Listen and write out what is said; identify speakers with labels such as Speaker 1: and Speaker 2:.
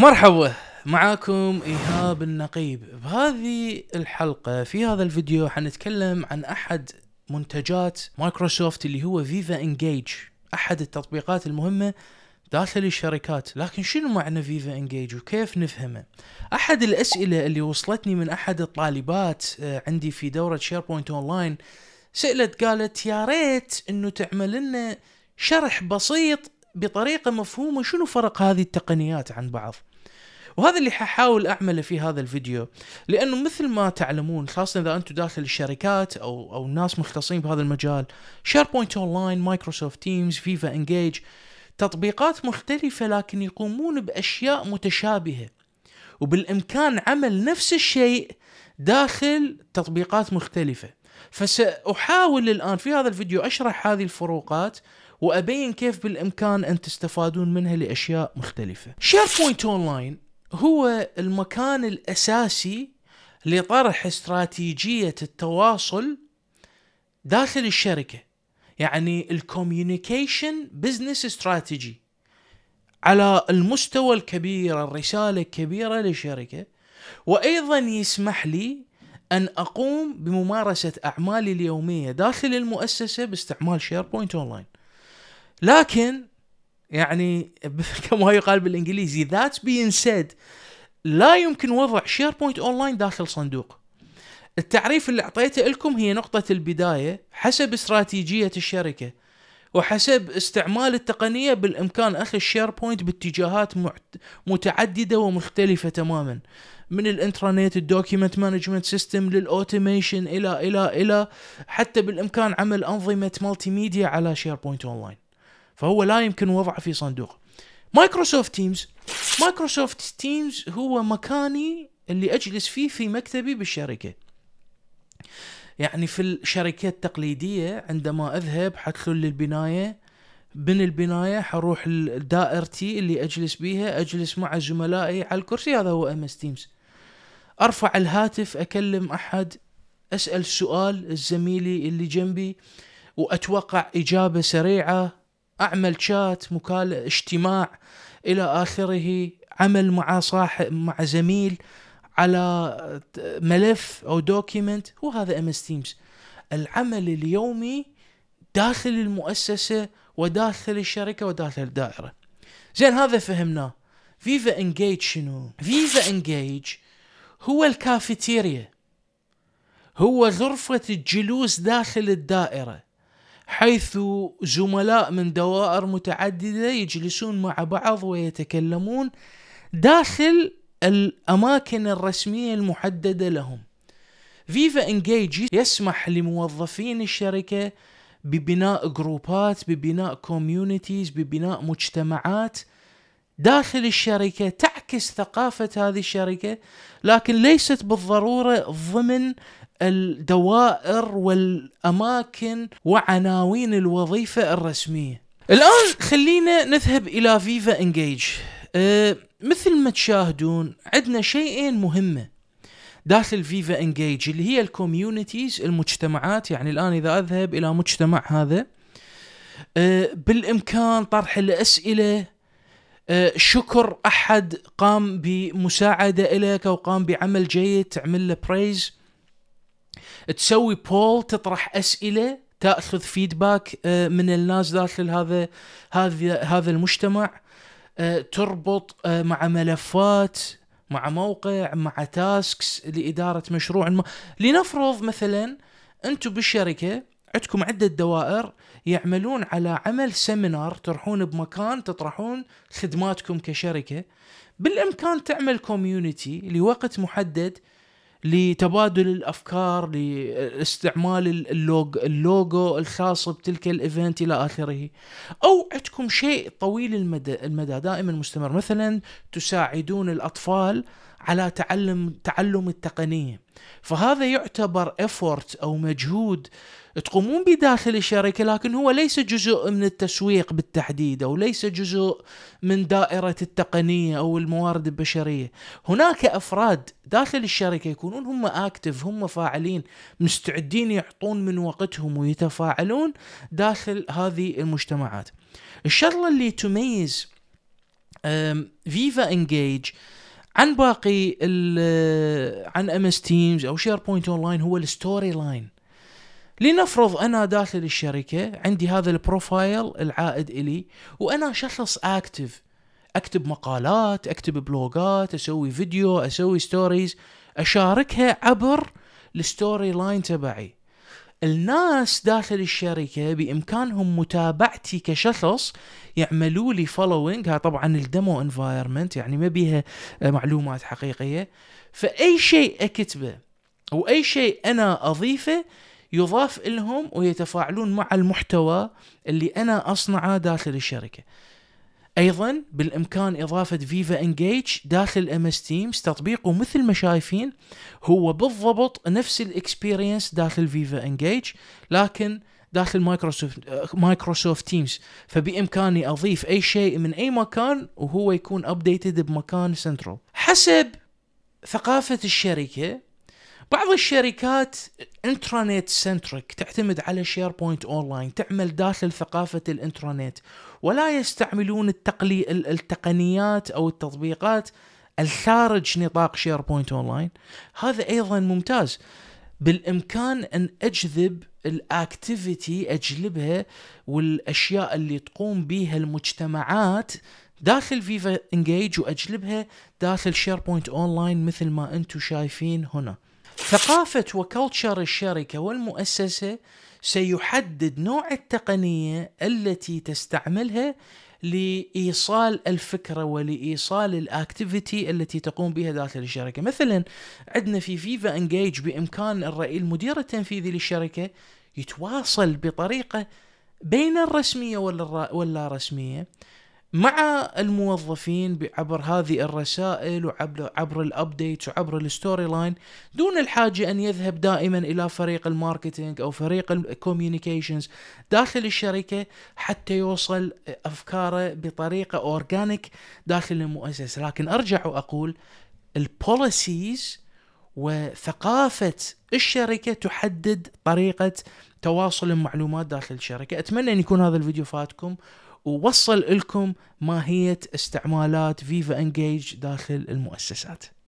Speaker 1: مرحبا معاكم ايهاب النقيب بهذه الحلقة في هذا الفيديو حنتكلم عن احد منتجات مايكروسوفت اللي هو فيفا انجيج احد التطبيقات المهمة داخل الشركات لكن شنو معنى فيفا انجيج وكيف نفهمه احد الاسئلة اللي وصلتني من احد الطالبات آه، عندي في دورة شيربوينت اونلاين سألت قالت يا ريت انه تعمل لنا شرح بسيط بطريقة مفهومة شنو فرق هذه التقنيات عن بعض وهذا اللي ححاول اعمله في هذا الفيديو لانه مثل ما تعلمون خاصه اذا انتم داخل الشركات او او ناس مختصين بهذا المجال شيربوينت اونلاين مايكروسوفت تيمز فيفا انجيج تطبيقات مختلفه لكن يقومون باشياء متشابهه وبالامكان عمل نفس الشيء داخل تطبيقات مختلفه فساحاول الان في هذا الفيديو اشرح هذه الفروقات وابين كيف بالامكان ان تستفادون منها لاشياء مختلفه. شيربوينت اونلاين هو المكان الاساسي لطرح استراتيجيه التواصل داخل الشركه يعني الكوميونيكيشن بزنس استراتيجي على المستوى الكبير الرساله الكبيره للشركه وايضا يسمح لي ان اقوم بممارسه اعمالي اليوميه داخل المؤسسه باستعمال شيربوينت اونلاين لكن يعني كما يقال بالانجليزي ذات بين سيد لا يمكن وضع شير بوينت اونلاين داخل صندوق التعريف اللي اعطيته لكم هي نقطة البداية حسب استراتيجية الشركة وحسب استعمال التقنية بالإمكان أخذ شير بوينت باتجاهات متعددة ومختلفة تماما من الانترنت الدوكيمنت مانجمنت سيستم للاوتوميشن الى الى الى حتى بالامكان عمل انظمه مالتي ميديا على شير بوينت اونلاين فهو لا يمكن وضعه في صندوق مايكروسوفت تيمز مايكروسوفت تيمز هو مكاني اللي اجلس فيه في مكتبي بالشركه يعني في الشركات التقليديه عندما اذهب حدخل للبنايه من البنايه حروح لدائرتي اللي اجلس بيها اجلس مع زملائي على الكرسي هذا هو ام اس تيمز ارفع الهاتف اكلم احد اسال سؤال الزميلي اللي جنبي واتوقع اجابه سريعه اعمل شات مكال اجتماع الى اخره عمل مع صاحب مع زميل على ملف او دوكيمنت وهذا ام اس تيمز العمل اليومي داخل المؤسسه وداخل الشركه وداخل الدائره زين هذا فهمناه فيفا انجيج شنو فيفا انجيج هو الكافيتيريا هو غرفه الجلوس داخل الدائره حيث زملاء من دوائر متعددة يجلسون مع بعض ويتكلمون داخل الأماكن الرسمية المحددة لهم فيفا انجيج يسمح لموظفين الشركة ببناء جروبات ببناء كوميونيتيز ببناء مجتمعات داخل الشركه تعكس ثقافه هذه الشركه لكن ليست بالضروره ضمن الدوائر والاماكن وعناوين الوظيفه الرسميه. الان خلينا نذهب الى فيفا انجيج. أه مثل ما تشاهدون عندنا شيئين مهمه داخل فيفا انجيج اللي هي الكوميونيتيز المجتمعات يعني الان اذا اذهب الى مجتمع هذا أه بالامكان طرح الاسئله آه، شكر احد قام بمساعده لك او قام بعمل جيد تعمل له بريز تسوي بول تطرح اسئله تاخذ فيدباك آه، من الناس داخل هذا هذا هذا المجتمع آه، تربط مع ملفات مع موقع مع تاسكس لاداره مشروع ما لنفرض مثلا انتم بالشركه عندكم عدة دوائر يعملون على عمل سيمينار تروحون بمكان تطرحون خدماتكم كشركة بالإمكان تعمل كوميونيتي لوقت محدد لتبادل الافكار لاستعمال اللوغ اللوجو الخاص بتلك الايفنت الى اخره او عندكم شيء طويل المدى, المدى دائما مستمر مثلا تساعدون الاطفال على تعلم تعلم التقنيه فهذا يعتبر افورت او مجهود تقومون به داخل الشركه لكن هو ليس جزء من التسويق بالتحديد او ليس جزء من دائره التقنيه او الموارد البشريه هناك افراد داخل الشركه يكونون هم اكتف هم فاعلين مستعدين يعطون من وقتهم ويتفاعلون داخل هذه المجتمعات الشغله اللي تميز فيفا انجيج uh, عن باقي عن ام اس تيمز او شير بوينت اون لاين هو الستوري لاين لنفرض انا داخل الشركه عندي هذا البروفايل العائد الي وانا شخص اكتف اكتب مقالات اكتب بلوجات اسوي فيديو اسوي ستوريز اشاركها عبر الستوري لاين تبعي الناس داخل الشركة بإمكانهم متابعتي كشخص يعملوا لي فولوينج ها طبعا الديمو انفايرمنت يعني ما بيها معلومات حقيقية فأي شيء أكتبه وأي شيء أنا أضيفه يضاف لهم ويتفاعلون مع المحتوى اللي أنا أصنعه داخل الشركة ايضا بالامكان اضافه فيفا انجيج داخل ام اس تيمز تطبيقه مثل ما شايفين هو بالضبط نفس الاكسبيرينس داخل فيفا انجيج لكن داخل مايكروسوفت مايكروسوفت تيمز فبامكاني اضيف اي شيء من اي مكان وهو يكون ابديتد بمكان سنترال حسب ثقافه الشركه بعض الشركات انترانيت سنتريك تعتمد على شير بوينت اونلاين تعمل داخل ثقافه الانترانيت ولا يستعملون التقلي التقنيات او التطبيقات الخارج نطاق شير بوينت اونلاين هذا ايضا ممتاز بالامكان ان اجذب الاكتيفيتي اجلبها والاشياء اللي تقوم بها المجتمعات داخل فيفا انجيج واجلبها داخل شير بوينت اونلاين مثل ما انتم شايفين هنا ثقافة وكلتشر الشركة والمؤسسة سيحدد نوع التقنية التي تستعملها لايصال الفكره ولايصال الاكتيفيتي التي تقوم بها داخل الشركه، مثلا عندنا في فيفا انجيج بامكان الرئيس المدير التنفيذي للشركه يتواصل بطريقه بين الرسميه واللا رسميه مع الموظفين عبر هذه الرسائل وعبر عبر الابديت وعبر الستوري لاين دون الحاجه ان يذهب دائما الى فريق الماركتينج او فريق الكوميونيكيشنز داخل الشركه حتى يوصل افكاره بطريقه اورجانيك داخل المؤسسه لكن ارجع واقول البوليسيز وثقافه الشركه تحدد طريقه تواصل المعلومات داخل الشركه اتمنى ان يكون هذا الفيديو فاتكم ووصل لكم ماهية استعمالات فيفا انجيج داخل المؤسسات